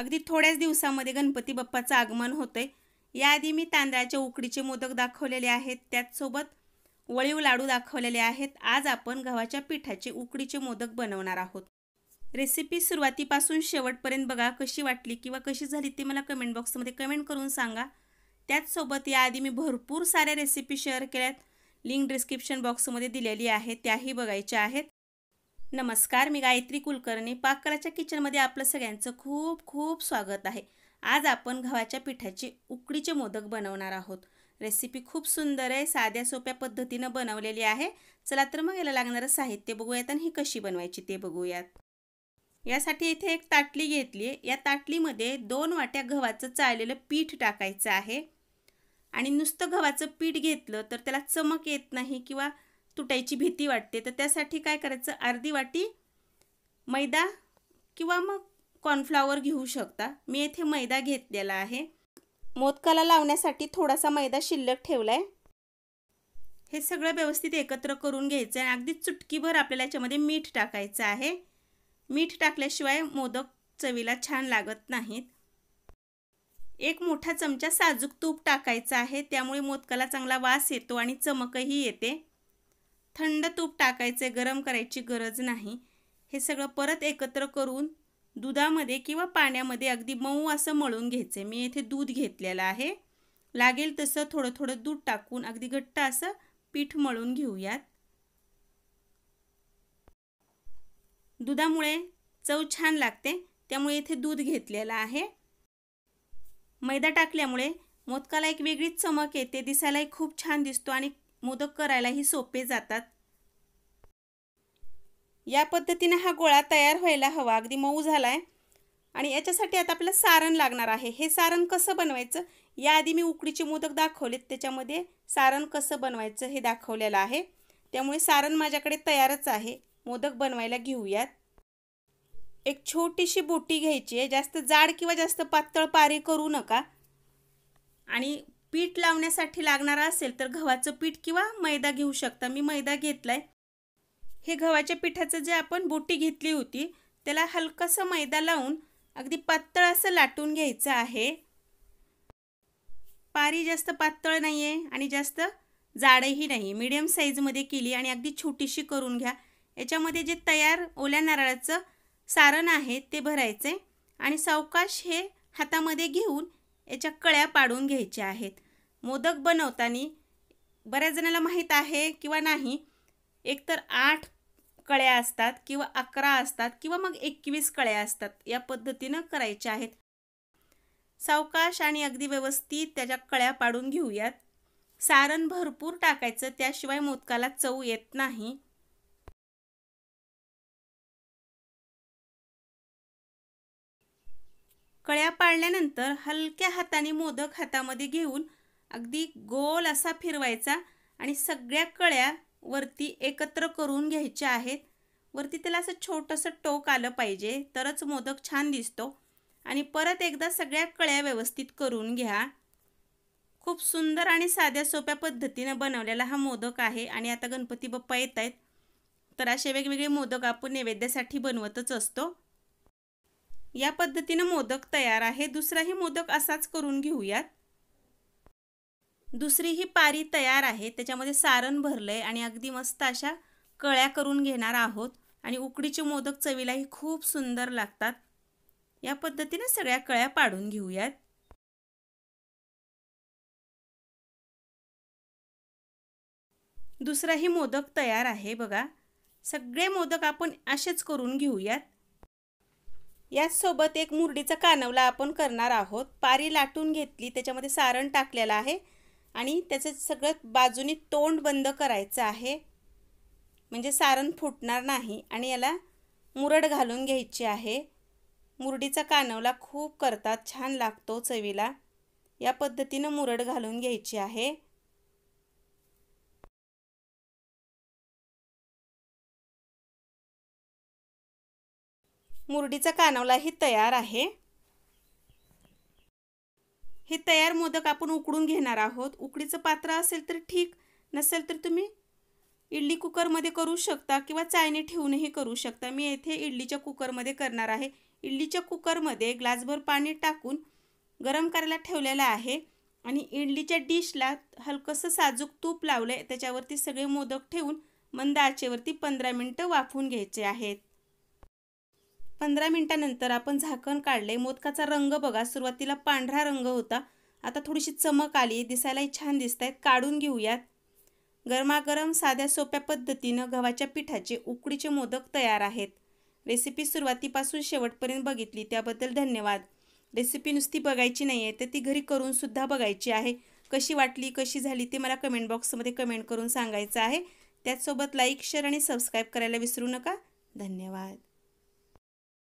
अगदी थोड्याच दिवसामध्ये गणपती बाप्पाचं आगमन होतंय याआधी मी तांदळाच्या उकडीचे मोदक दाखवलेले आहेत त्याचसोबत वळीव लाडू दाखवलेले आहेत आज आपण गव्हाच्या पिठाचे उकडीचे मोदक बनवणार आहोत रेसिपी सुरुवातीपासून शेवटपर्यंत बघा कशी वाटली किंवा कशी झाली ती मला कमेंट बॉक्समध्ये कमेंट करून सांगा त्याचसोबत याआधी मी भरपूर साऱ्या रेसिपी शेअर केल्यात लिंक डिस्क्रिप्शन बॉक्समध्ये दिलेली आहे त्याही बघायच्या आहेत नमस्कार मी गायत्री कुलकर्णी पाकराच्या किचनमध्ये आपलं सगळ्यांचं खूप खूप स्वागत आहे आज आपण गव्हाच्या पिठाचे उकडीचे मोदक बनवणार आहोत रेसिपी खूप सुंदर आहे साध्या सोप्या पद्धतीनं बनवलेली आहे चला तर मग याला लागणारं साहित्य बघूयात आणि ही कशी बनवायची ते बघूयात यासाठी इथे एक ताटली घेतली आहे या ताटलीमध्ये दोन वाट्या गव्हाचं चाळलेलं पीठ टाकायचं आहे आणि नुसतं गव्हाचं पीठ घेतलं तर त्याला चमक येत नाही किंवा तुटायची भीती वाटते तर त्यासाठी काय करायचं अर्धी वाटी मैदा किंवा मग कॉर्नफ्लॉवर घेऊ शकता मी येथे मैदा घेतलेला आहे मोदकाला लावण्यासाठी थोडासा मैदा शिल्लक ठेवला आहे हे सगळं व्यवस्थित एकत्र करून घ्यायचं आहे अगदी चुटकीभर आपल्याला याच्यामध्ये मीठ टाकायचं आहे मीठ टाकल्याशिवाय मोदक चवीला छान लागत नाहीत एक मोठा चमचा साजूक तूप टाकायचा आहे त्यामुळे मोदकाला चांगला वास येतो आणि चमकही येते थंड तूप टाकायचे गरम करायची गरज नाही हे सगळं परत एकत्र करून दुधामध्ये किंवा पाण्यामध्ये अगदी मऊ असं मळून घ्यायचं मी येथे दूध घेतलेलं आहे लागेल तसं थोडं थोडं दूध टाकून अगदी घट्ट असं पीठ मळून घेऊयात दुधामुळे चव छान लागते त्यामुळे इथे दूध घेतलेलं आहे मैदा टाकल्यामुळे मोदकाला एक वेगळीच चमक येते दिसायलाही खूप छान दिसतो आणि मोदक करायलाही सोपे जातात या पद्धतीने हा गोळा तयार व्हायला हवा अगदी मऊ झालाय आणि याच्यासाठी आता आपल्याला सारण लागणार आहे हे सारण कसं बनवायचं याआधी मी उकडीचे मोदक दाखवलेत त्याच्यामध्ये सारण कसं बनवायचं हे दाखवलेलं आहे त्यामुळे सारण माझ्याकडे तयारच आहे मोदक बनवायला घेऊयात एक छोटीशी बोटी घ्यायची आहे जास्त जाड किंवा जास्त पातळ पारी करू नका आणि पीठ लावण्यासाठी लागणारं असेल तर गव्हाचं पीठ किंवा मैदा घेऊ शकता मी मैदा घेतलाय हे गव्हाच्या पिठाचं जे आपण बोटी घेतली होती त्याला हलकंसं मैदा लावून अगदी पातळ असं लाटून घ्यायचं आहे पारी जास्त पातळ नाही आहे आणि जास्त जाडही नाही मीडियम साईजमध्ये केली आणि अगदी छोटीशी करून घ्या याच्यामध्ये जे तयार ओल्या नारळाचं सारण आहे ते भरायचं आहे आणि सावकाश हे हातामध्ये घेऊन याच्या कळ्या पाडून घ्यायच्या आहेत मोदक बनवताना बऱ्याच जणाला माहीत आहे किंवा नाही एकतर आठ कळ्या असतात किंवा अकरा असतात किंवा मग एकवीस कळ्या असतात या पद्धतीनं करायच्या आहेत सावकाश आणि अगदी व्यवस्थित त्याच्या कळ्या पाडून घेऊयात सारण भरपूर टाकायचं त्याशिवाय मोदकाला चव येत नाही कळ्या पाळल्यानंतर हलक्या हाताने मोदक हातामध्ये घेऊन अगदी गोल असा फिरवायचा आणि सगळ्या कळ्या वरती एकत्र करून घ्यायच्या आहेत वरती त्याला असं छोटंसं टोक आलं पाहिजे तरच मोदक छान दिसतो आणि परत एकदा सगळ्या कळ्या व्यवस्थित करून घ्या खूप सुंदर आणि साध्या सोप्या पद्धतीनं बनवलेला हा मोदक आहे आणि आता गणपती बाप्पा येत आहेत तर असे वेगवेगळे मोदक आपण नैवेद्यासाठी बनवतच असतो या पद्धतीनं मोदक तयार आहे दुसराही मोदक असाच करून घेऊयात दुसरी ही पारी तयार आहे त्याच्यामध्ये सारण भरलं आहे आणि अगदी मस्त अशा कळ्या करून घेणार आहोत आणि उकडीचे मोदक चवीलाही खूप सुंदर लागतात या पद्धतीने सगळ्या कळ्या पाडून घेऊयात दुसराही मोदक तयार आहे बघा सगळे मोदक आपण असेच करून घेऊयात याचसोबत एक मुरडीचा कानवला आपण करणार आहोत पारी लाटून घेतली त्याच्यामध्ये सारण टाकलेलं आहे आणि त्याचं सगळं बाजूनी तोंड बंद करायचं आहे म्हणजे सारण फुटणार नाही आणि याला मुरड घालून घ्यायची आहे मुरडीचा कानवला खूप करतात छान लागतो चवीला या पद्धतीनं मुरड घालून घ्यायची आहे मुरडीचा कानवलाही तयार आहे हे तयार मोदक आपण उकडून घेणार आहोत उकडीचं पात्र असेल तर ठीक नसेल तर तुम्ही इडली कुकरमध्ये करू शकता किंवा चायने ठेवूनही करू शकता मी येथे इडलीच्या कुकरमध्ये करणार आहे इडलीच्या कुकरमध्ये ग्लासभर पाणी टाकून गरम करायला ठेवलेलं आहे आणि इडलीच्या डिशला हलकंसं साजूक तूप लावलं आहे त्याच्यावरती सगळे मोदक ठेवून मंद आचेवरती पंधरा मिनटं वाफून घ्यायचे आहेत पंधरा मिनटानंतर आपण झाकण काढले मोदकाचा रंग बघा सुरुवातीला पांढरा रंग होता आता थोडीशी चमक आली दिसायलाही छान दिसत आहेत काढून घेऊयात गरमागरम साध्या सोप्या पद्धतीनं गव्हाच्या पिठाचे उकडीचे मोदक तयार आहेत रेसिपी सुरुवातीपासून शेवटपर्यंत बघितली त्याबद्दल धन्यवाद रेसिपी नुसती बघायची नाही आहे तर ती घरी करूनसुद्धा बघायची आहे कशी वाटली कशी झाली ते मला कमेंट बॉक्समध्ये कमेंट करून सांगायचं आहे त्याचसोबत लाईक शेअर आणि सबस्क्राईब करायला विसरू नका धन्यवाद